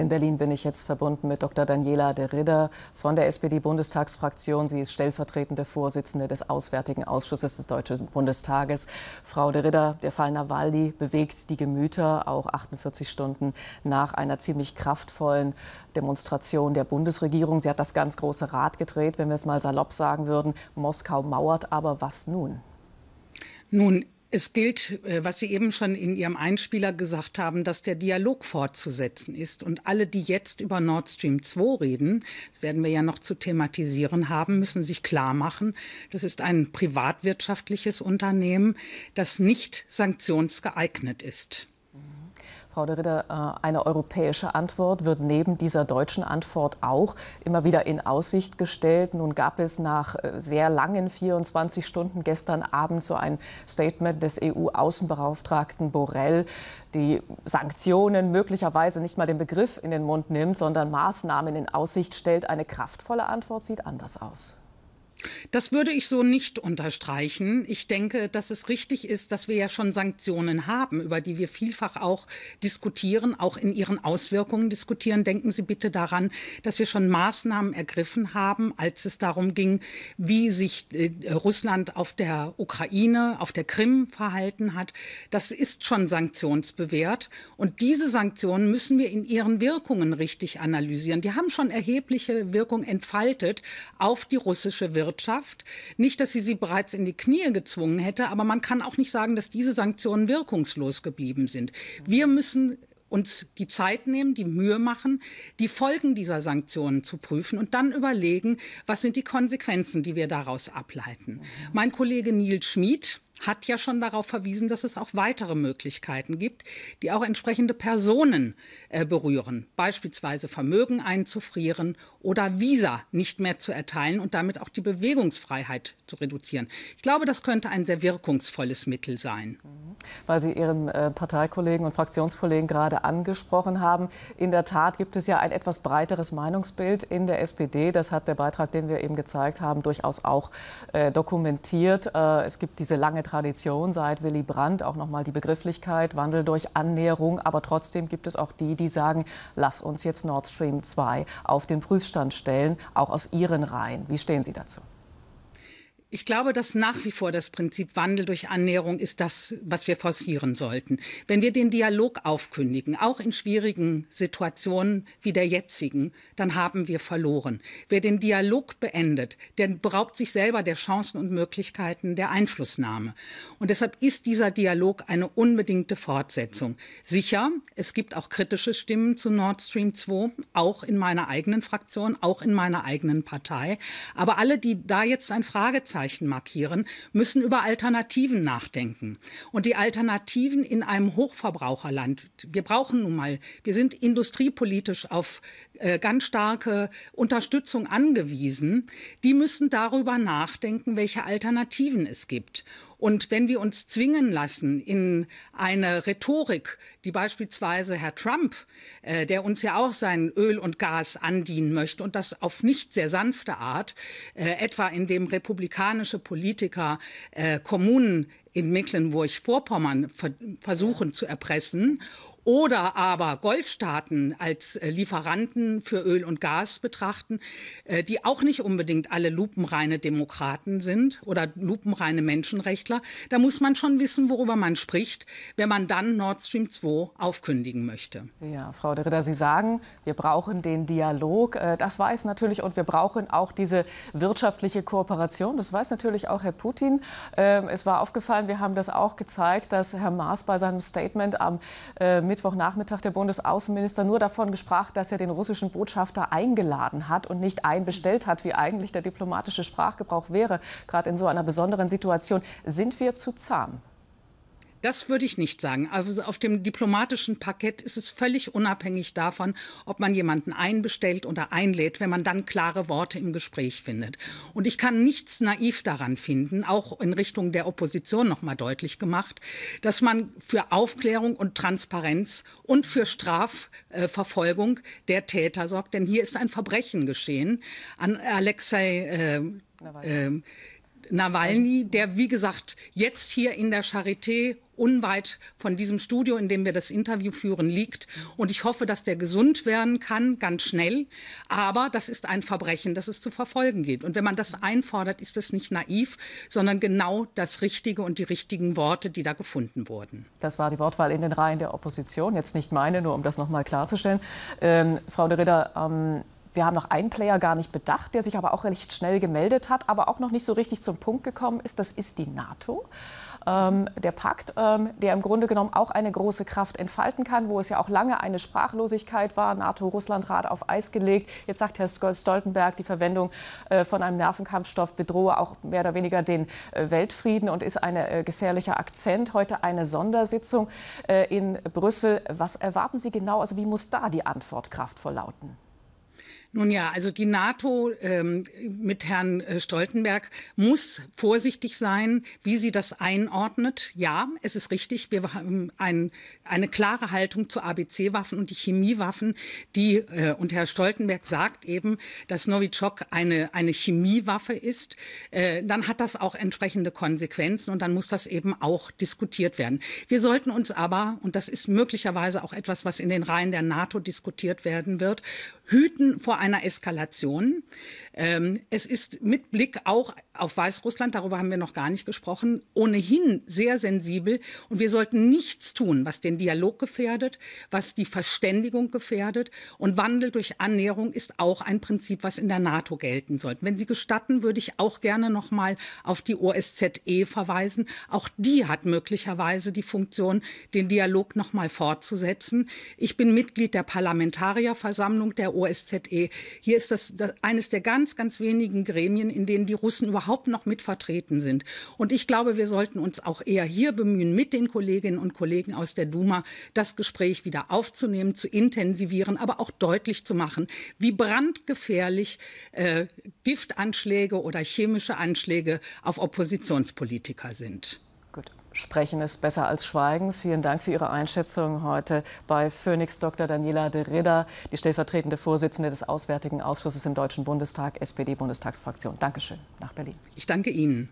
In Berlin bin ich jetzt verbunden mit Dr. Daniela de Ridder von der SPD-Bundestagsfraktion. Sie ist stellvertretende Vorsitzende des Auswärtigen Ausschusses des Deutschen Bundestages. Frau de Ridder, der Fall Nawaldi bewegt die Gemüter, auch 48 Stunden nach einer ziemlich kraftvollen Demonstration der Bundesregierung. Sie hat das ganz große Rad gedreht, wenn wir es mal salopp sagen würden. Moskau mauert, aber was nun? Nun, es gilt, äh, was Sie eben schon in Ihrem Einspieler gesagt haben, dass der Dialog fortzusetzen ist. Und alle, die jetzt über Nord Stream 2 reden, das werden wir ja noch zu thematisieren haben, müssen sich klar machen, das ist ein privatwirtschaftliches Unternehmen, das nicht sanktionsgeeignet ist. Frau de Ritter, äh, eine europäische Antwort wird neben dieser deutschen Antwort auch immer wieder in Aussicht gestellt. Nun gab es nach äh, sehr langen 24 Stunden gestern Abend so ein Statement des EU-Außenbeauftragten Borrell, die Sanktionen möglicherweise nicht mal den Begriff in den Mund nimmt, sondern Maßnahmen in Aussicht stellt. Eine kraftvolle Antwort sieht anders aus. Das würde ich so nicht unterstreichen. Ich denke, dass es richtig ist, dass wir ja schon Sanktionen haben, über die wir vielfach auch diskutieren, auch in ihren Auswirkungen diskutieren. Denken Sie bitte daran, dass wir schon Maßnahmen ergriffen haben, als es darum ging, wie sich äh, Russland auf der Ukraine, auf der Krim verhalten hat. Das ist schon sanktionsbewährt. Und diese Sanktionen müssen wir in ihren Wirkungen richtig analysieren. Die haben schon erhebliche Wirkung entfaltet auf die russische Wirtschaft. Wirtschaft. Nicht, dass sie sie bereits in die Knie gezwungen hätte, aber man kann auch nicht sagen, dass diese Sanktionen wirkungslos geblieben sind. Wir müssen uns die Zeit nehmen, die Mühe machen, die Folgen dieser Sanktionen zu prüfen und dann überlegen, was sind die Konsequenzen, die wir daraus ableiten. Mein Kollege Nils Schmid, hat ja schon darauf verwiesen, dass es auch weitere Möglichkeiten gibt, die auch entsprechende Personen äh, berühren, beispielsweise Vermögen einzufrieren oder Visa nicht mehr zu erteilen und damit auch die Bewegungsfreiheit zu reduzieren. Ich glaube, das könnte ein sehr wirkungsvolles Mittel sein. Weil Sie Ihren äh, Parteikollegen und Fraktionskollegen gerade angesprochen haben, in der Tat gibt es ja ein etwas breiteres Meinungsbild in der SPD. Das hat der Beitrag, den wir eben gezeigt haben, durchaus auch äh, dokumentiert. Äh, es gibt diese lange Tradition seit Willy Brandt, auch nochmal die Begrifflichkeit, Wandel durch Annäherung. Aber trotzdem gibt es auch die, die sagen, lass uns jetzt Nord Stream 2 auf den Prüfstand stellen, auch aus Ihren Reihen. Wie stehen Sie dazu? ich glaube, dass nach wie vor das Prinzip Wandel durch Annäherung ist das, was wir forcieren sollten. Wenn wir den Dialog aufkündigen, auch in schwierigen Situationen wie der jetzigen, dann haben wir verloren. Wer den Dialog beendet, der beraubt sich selber der Chancen und Möglichkeiten der Einflussnahme. Und deshalb ist dieser Dialog eine unbedingte Fortsetzung. Sicher, es gibt auch kritische Stimmen zu Nord Stream 2, auch in meiner eigenen Fraktion, auch in meiner eigenen Partei. Aber alle, die da jetzt ein Fragezeichen Kennzeichen markieren, müssen über Alternativen nachdenken. Und die Alternativen in einem Hochverbraucherland. Wir brauchen nun mal, wir sind industriepolitisch auf äh, ganz starke Unterstützung angewiesen. Die müssen darüber nachdenken, welche Alternativen es gibt. Und wenn wir uns zwingen lassen in eine Rhetorik, die beispielsweise Herr Trump, äh, der uns ja auch sein Öl und Gas andienen möchte und das auf nicht sehr sanfte Art, äh, etwa indem republikanische Politiker äh, Kommunen in Mecklenburg-Vorpommern ver versuchen zu erpressen oder aber Golfstaaten als äh, Lieferanten für Öl und Gas betrachten, äh, die auch nicht unbedingt alle lupenreine Demokraten sind oder lupenreine Menschenrechtler, da muss man schon wissen, worüber man spricht, wenn man dann Nord Stream 2 aufkündigen möchte. Ja, Frau de Ritter, Sie sagen, wir brauchen den Dialog, äh, das weiß natürlich, und wir brauchen auch diese wirtschaftliche Kooperation, das weiß natürlich auch Herr Putin. Ähm, es war aufgefallen, an, wir haben das auch gezeigt, dass Herr Maas bei seinem Statement am äh, Mittwochnachmittag der Bundesaußenminister nur davon gesprach, dass er den russischen Botschafter eingeladen hat und nicht einbestellt hat, wie eigentlich der diplomatische Sprachgebrauch wäre. Gerade in so einer besonderen Situation sind wir zu zahm. Das würde ich nicht sagen. Also auf dem diplomatischen Parkett ist es völlig unabhängig davon, ob man jemanden einbestellt oder einlädt, wenn man dann klare Worte im Gespräch findet. Und ich kann nichts naiv daran finden, auch in Richtung der Opposition noch mal deutlich gemacht, dass man für Aufklärung und Transparenz und für Strafverfolgung der Täter sorgt. Denn hier ist ein Verbrechen geschehen an Alexei äh, äh, Nawalny, der, wie gesagt, jetzt hier in der Charité unweit von diesem Studio, in dem wir das Interview führen, liegt. Und ich hoffe, dass der gesund werden kann, ganz schnell. Aber das ist ein Verbrechen, das es zu verfolgen gilt. Und wenn man das einfordert, ist das nicht naiv, sondern genau das Richtige und die richtigen Worte, die da gefunden wurden. Das war die Wortwahl in den Reihen der Opposition. Jetzt nicht meine, nur um das nochmal klarzustellen. Ähm, Frau de Ritter, ähm wir haben noch einen Player gar nicht bedacht, der sich aber auch recht schnell gemeldet hat, aber auch noch nicht so richtig zum Punkt gekommen ist. Das ist die NATO. Ähm, der Pakt, ähm, der im Grunde genommen auch eine große Kraft entfalten kann, wo es ja auch lange eine Sprachlosigkeit war, NATO-Russland-Rat auf Eis gelegt. Jetzt sagt Herr Stoltenberg, die Verwendung äh, von einem Nervenkampfstoff bedrohe auch mehr oder weniger den äh, Weltfrieden und ist ein äh, gefährlicher Akzent. Heute eine Sondersitzung äh, in Brüssel. Was erwarten Sie genau? Also wie muss da die Antwort kraftvoll lauten? Nun ja, also die NATO ähm, mit Herrn äh, Stoltenberg muss vorsichtig sein, wie sie das einordnet. Ja, es ist richtig, wir haben ein, eine klare Haltung zu ABC-Waffen und die Chemiewaffen, die, äh, und Herr Stoltenberg sagt eben, dass Novichok eine, eine Chemiewaffe ist, äh, dann hat das auch entsprechende Konsequenzen und dann muss das eben auch diskutiert werden. Wir sollten uns aber, und das ist möglicherweise auch etwas, was in den Reihen der NATO diskutiert werden wird, hüten vor einem einer Eskalation. Ähm, es ist mit Blick auch auf Weißrussland, darüber haben wir noch gar nicht gesprochen, ohnehin sehr sensibel. Und wir sollten nichts tun, was den Dialog gefährdet, was die Verständigung gefährdet. Und Wandel durch Annäherung ist auch ein Prinzip, was in der NATO gelten sollte. Wenn Sie gestatten, würde ich auch gerne noch mal auf die OSZE verweisen. Auch die hat möglicherweise die Funktion, den Dialog noch mal fortzusetzen. Ich bin Mitglied der Parlamentarierversammlung der OSZE. Hier ist das, das, eines der ganz, ganz wenigen Gremien, in denen die Russen überhaupt noch mit vertreten sind. Und ich glaube, wir sollten uns auch eher hier bemühen, mit den Kolleginnen und Kollegen aus der Duma das Gespräch wieder aufzunehmen, zu intensivieren, aber auch deutlich zu machen, wie brandgefährlich äh, Giftanschläge oder chemische Anschläge auf Oppositionspolitiker sind. Gut. Sprechen ist besser als Schweigen. Vielen Dank für Ihre Einschätzung heute bei Phoenix Dr. Daniela de Ridder, die stellvertretende Vorsitzende des Auswärtigen Ausschusses im Deutschen Bundestag, SPD-Bundestagsfraktion. Dankeschön nach Berlin. Ich danke Ihnen.